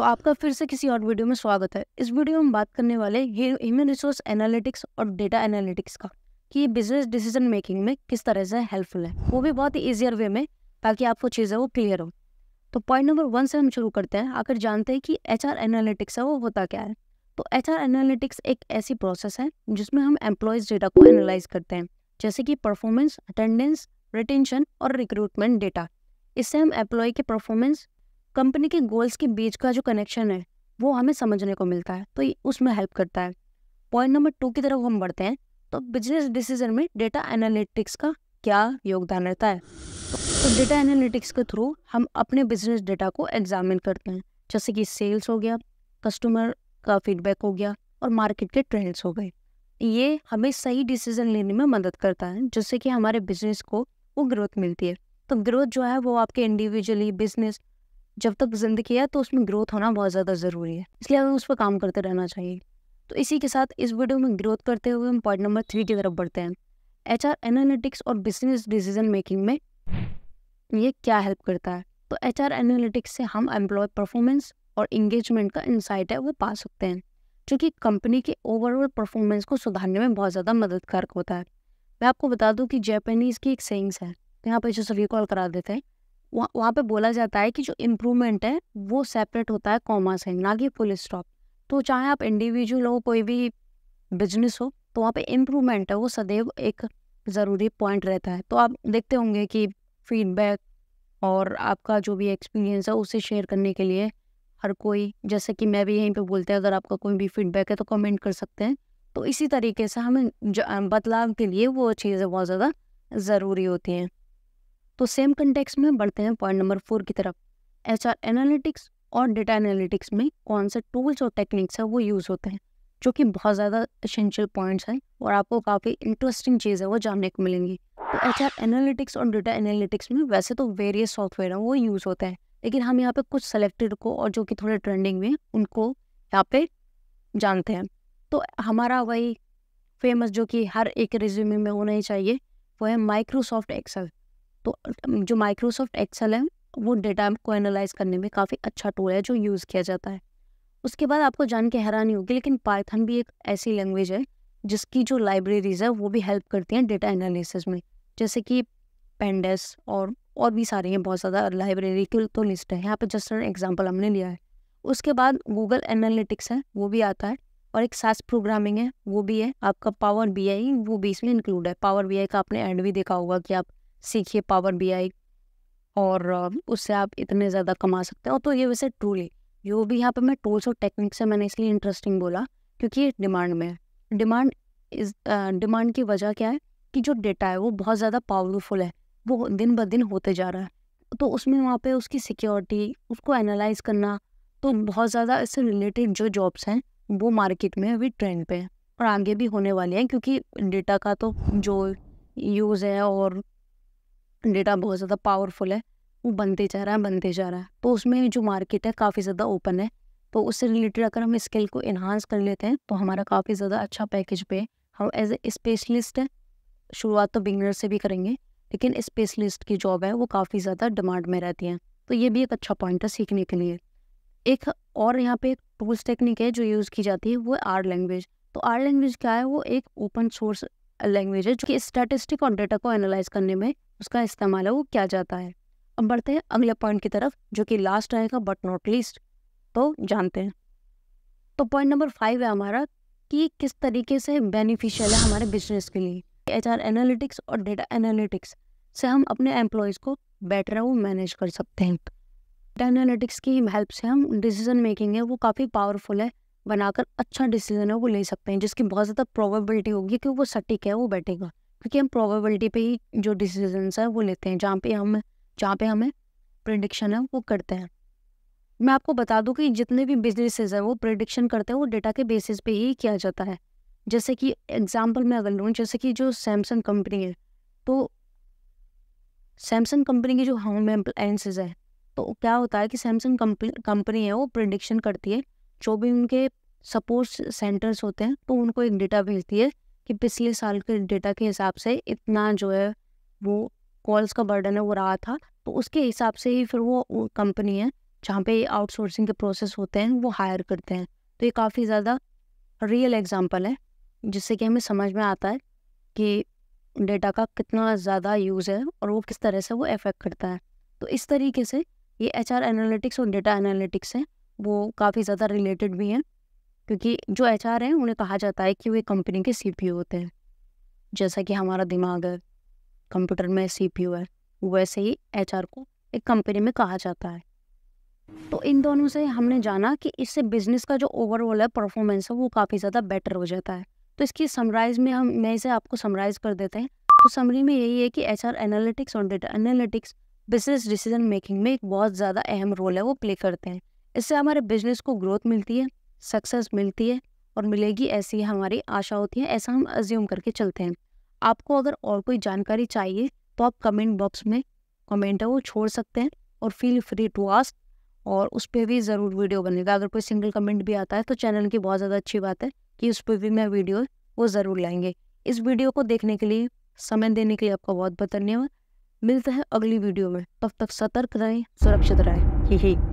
तो आपका फिर से किसी और वीडियो में स्वागत है इस वीडियो में हम बात करने वाले ह्यूमन रिसोर्स एनालिटिक्स और डेटा एनालिटिक्स का कि ये बिजनेस डिसीजन मेकिंग में किस तरह से हेल्पफुल है वो भी बहुत ही ईजियर वे में ताकि आपको चीज़ें वो क्लियर हो तो पॉइंट नंबर वन से हम शुरू करते हैं आकर जानते हैं कि एच एनालिटिक्स है वो होता क्या है तो एच एनालिटिक्स एक ऐसी प्रोसेस है जिसमें हम एम्प्लॉयज़ डेटा को एनालाइज करते हैं जैसे कि परफॉर्मेंस अटेंडेंस रिटेंशन और रिक्रूटमेंट डेटा इससे हम एम्प्लॉय के परफॉर्मेंस कंपनी के गोल्स के बीच का जो कनेक्शन है वो हमें समझने को मिलता है तो उसमें हेल्प करता है पॉइंट नंबर टू की तरफ हम बढ़ते हैं तो बिजनेस डिसीजन में डेटा एनालिटिक्स का क्या योगदान रहता है तो डेटा एनालिटिक्स के थ्रू हम अपने बिजनेस डेटा को एग्जामिन करते हैं जैसे कि सेल्स हो गया कस्टमर का फीडबैक हो गया और मार्केट के ट्रेंड्स हो गए ये हमें सही डिसीजन लेने में मदद करता है जिससे कि हमारे बिजनेस को वो ग्रोथ मिलती है तो ग्रोथ जो है वो आपके इंडिविजुअली बिजनेस जब तक ज़िंदगी है तो उसमें ग्रोथ होना बहुत ज़्यादा ज़रूरी है इसलिए हमें उस पर काम करते रहना चाहिए तो इसी के साथ इस वीडियो में ग्रोथ करते हुए हम पॉइंट नंबर थ्री की तरफ बढ़ते हैं एच आर एनालिटिक्स और बिजनेस डिसीजन मेकिंग में ये क्या हेल्प करता है तो एच आर एनालिटिक्स से हम एम्प्लॉय परफॉर्मेंस और इंगेजमेंट का इंसाइट है वो पा सकते हैं जो कंपनी के ओवरऑल परफॉर्मेंस को सुधारने में बहुत ज़्यादा मददगार होता है मैं आपको बता दूँ कि जैपनीज की एक सेंग्स है तो यहाँ पर जो सभी कॉल करा देते हैं वहाँ वहाँ पे बोला जाता है कि जो इम्प्रूवमेंट है वो सेपरेट होता है कॉमा से ना कि फुल स्टॉप तो चाहे आप इंडिविजुअल हो कोई भी बिजनेस हो तो वहाँ पे इम्प्रूवमेंट है वो सदैव एक ज़रूरी पॉइंट रहता है तो आप देखते होंगे कि फीडबैक और आपका जो भी एक्सपीरियंस है उसे शेयर करने के लिए हर कोई जैसे कि मैं भी यहीं पे बोलते हैं अगर आपका कोई भी फीडबैक है तो कमेंट कर सकते हैं तो इसी तरीके से हमें बदलाव के लिए वो चीज़ें बहुत ज़्यादा ज़रूरी होती हैं तो सेम कंटेक्स में बढ़ते हैं पॉइंट नंबर फोर की तरफ एच आर एनालिटिक्स और डेटा एनालिटिक्स में कौन से टूल्स और टेक्निक्स हैं वो यूज़ होते हैं जो कि बहुत ज़्यादा एसेंशियल पॉइंट्स हैं और आपको काफ़ी इंटरेस्टिंग चीज़ है वो जानने को मिलेंगी तो एच आर एनालिटिक्स और डेटा एनालिटिक्स में वैसे तो वेरियस सॉफ्टवेयर हैं वो यूज़ होते हैं लेकिन हम यहाँ पे कुछ सेलेक्टेड को और जो कि थोड़े ट्रेंडिंग में उनको यहाँ पे जानते हैं तो हमारा वही फेमस जो कि हर एक रिज्यूमे में होना ही चाहिए वो है माइक्रोसॉफ्ट एक्सेल तो जो माइक्रोसॉफ्ट एक्सेल है वो डेटा को एनालाइज करने में काफ़ी अच्छा टूल है जो यूज़ किया जाता है उसके बाद आपको जान के हैरानी होगी लेकिन पाइथन भी एक ऐसी लैंग्वेज है जिसकी जो लाइब्रेरीज है वो भी हेल्प करती हैं डेटा एनालिसिस में जैसे कि पेंडेस और और भी सारी हैं बहुत ज़्यादा लाइब्रेरी की तो लिस्ट है यहाँ पर जस्ट एग्जाम्पल हमने लिया है उसके बाद गूगल एनालिटिक्स है वो भी आता है और एक सास प्रोग्रामिंग है वो भी है आपका पावर बी आई वो भी इसमें इंक्लूड है पावर बी आई का आपने एंड भी देखा होगा कि आप सीखिए पावर बी आई और उससे आप इतने ज़्यादा कमा सकते हो तो ये वैसे टूल ही जो भी यहाँ पे मैं टूल्स और टेक्निक से मैंने इसलिए इंटरेस्टिंग बोला क्योंकि ये डिमांड में है डिमांड इस डिमांड की वजह क्या है कि जो डेटा है वो बहुत ज़्यादा पावरफुल है वो दिन ब दिन होते जा रहा है तो उसमें वहाँ पे उसकी सिक्योरिटी उसको एनालाइज करना तो बहुत ज़्यादा इससे रिलेटेड जो जॉब्स हैं वो मार्केट में अभी ट्रेंड पे हैं और आगे भी होने वाली हैं क्योंकि डेटा का तो जो यूज़ है और डेटा बहुत ज़्यादा पावरफुल है वो बनते जा रहा है बनते जा रहा है तो उसमें जो मार्केट है काफ़ी ज़्यादा ओपन है तो उससे रिलेटेड अगर हम स्किल को इन्हांस कर लेते हैं तो हमारा काफ़ी ज़्यादा अच्छा पैकेज पे हम एज ए स्पेशलिस्ट शुरुआत तो बिगनर से भी करेंगे लेकिन स्पेशलिस्ट की जॉब है वो काफ़ी ज़्यादा डिमांड में रहती है तो ये भी एक अच्छा पॉइंट है सीखने के लिए एक और यहाँ पे टूल्स टेक्निक है जो यूज़ की जाती है वो आर लैंग्वेज तो आर लैंग्वेज क्या है वो एक ओपन सोर्स लैंग्वेज है जो कि स्टैटिस्टिक और डेटा को एनालाइज करने में उसका इस्तेमाल है वो क्या जाता है अब बढ़ते हैं अगले पॉइंट की तरफ जो कि लास्ट आएगा बट नॉट लीस्ट तो जानते हैं तो पॉइंट नंबर फाइव है हमारा कि किस तरीके से बेनिफिशियल है हमारे बिजनेस के लिए एच एनालिटिक्स और डेटा एनालिटिक्स से हम अपने एम्प्लॉयज़ को बेटर है वो मैनेज कर सकते हैं डेटा एनालिटिक्स की हेल्प से हम डिसीजन मेकिंग है वो काफ़ी पावरफुल है बनाकर अच्छा डिसीजन है वो ले सकते हैं जिसकी बहुत ज़्यादा प्रोबेबिलिटी होगी कि वो सटीक है वो बैठेगा क्योंकि हम प्रोबेबिलिटी पे ही जो डिसीजन है वो लेते हैं जहाँ पे हम जहाँ पे हमें प्रडिक्शन है वो करते हैं मैं आपको बता दूँ कि जितने भी बिजनेसेस हैं वो प्रडिक्शन करते हैं वो डेटा के बेसिस पे ही किया जाता है जैसे कि एग्जाम्पल मैं अगर लूँ जैसे कि जो सैमसंग कंपनी है तो सैमसंग कंपनी की जो होम अप्लाइंसेज है तो क्या होता है कि सैमसंग कंपनी है वो प्रडिक्शन करती है जो भी उनके सपोर्ट सेंटर्स होते हैं तो उनको एक डेटा भेजती है कि पिछले साल के डेटा के हिसाब से इतना जो है वो कॉल्स का बर्डन है वो रहा था तो उसके हिसाब से ही फिर वो कंपनी है जहाँ पे आउटसोर्सिंग के प्रोसेस होते हैं वो हायर करते हैं तो ये काफ़ी ज़्यादा रियल एग्जाम्पल है जिससे कि हमें समझ में आता है कि डेटा का कितना ज़्यादा यूज़ है और वो किस तरह से वो अफेक्ट करता है तो इस तरीके से ये एच आर एनालिटिक्स और डेटा एनालिटिक्स हैं वो काफ़ी ज़्यादा रिलेटेड भी हैं क्योंकि जो एच आर हैं उन्हें कहा जाता है कि वे कंपनी के सी पी होते हैं जैसा कि हमारा दिमाग है कंप्यूटर में सी पी है वैसे ही एच आर को एक कंपनी में कहा जाता है तो इन दोनों से हमने जाना कि इससे बिजनेस का जो ओवरऑल है परफॉर्मेंस है वो काफ़ी ज़्यादा बेटर हो जाता है तो इसकी समराइज में हम मैं इसे आपको समराइज कर देते हैं तो समरी में यही है कि एच आर एनालिटिक्स और data analytics business decision making में एक बहुत ज़्यादा अहम रोल है वो प्ले करते हैं इससे हमारे बिजनेस को ग्रोथ मिलती है सक्सेस मिलती है और मिलेगी ऐसी हमारी आशा होती है ऐसा हम अज्यूम करके चलते हैं आपको अगर और कोई जानकारी चाहिए तो आप कमेंट बॉक्स में कमेंट है वो छोड़ सकते हैं और फील फ्री टू आस्क और उस पर भी ज़रूर वीडियो बनेगा अगर कोई सिंगल कमेंट भी आता है तो चैनल की बहुत ज़्यादा अच्छी बात है कि उस पर भी मैं वीडियो वो ज़रूर लाएंगे इस वीडियो को देखने के लिए समय देने के लिए आपका बहुत बहुत धन्यवाद मिलता है अगली वीडियो में तब तक सतर्क रहें सुरक्षित रहें ही ही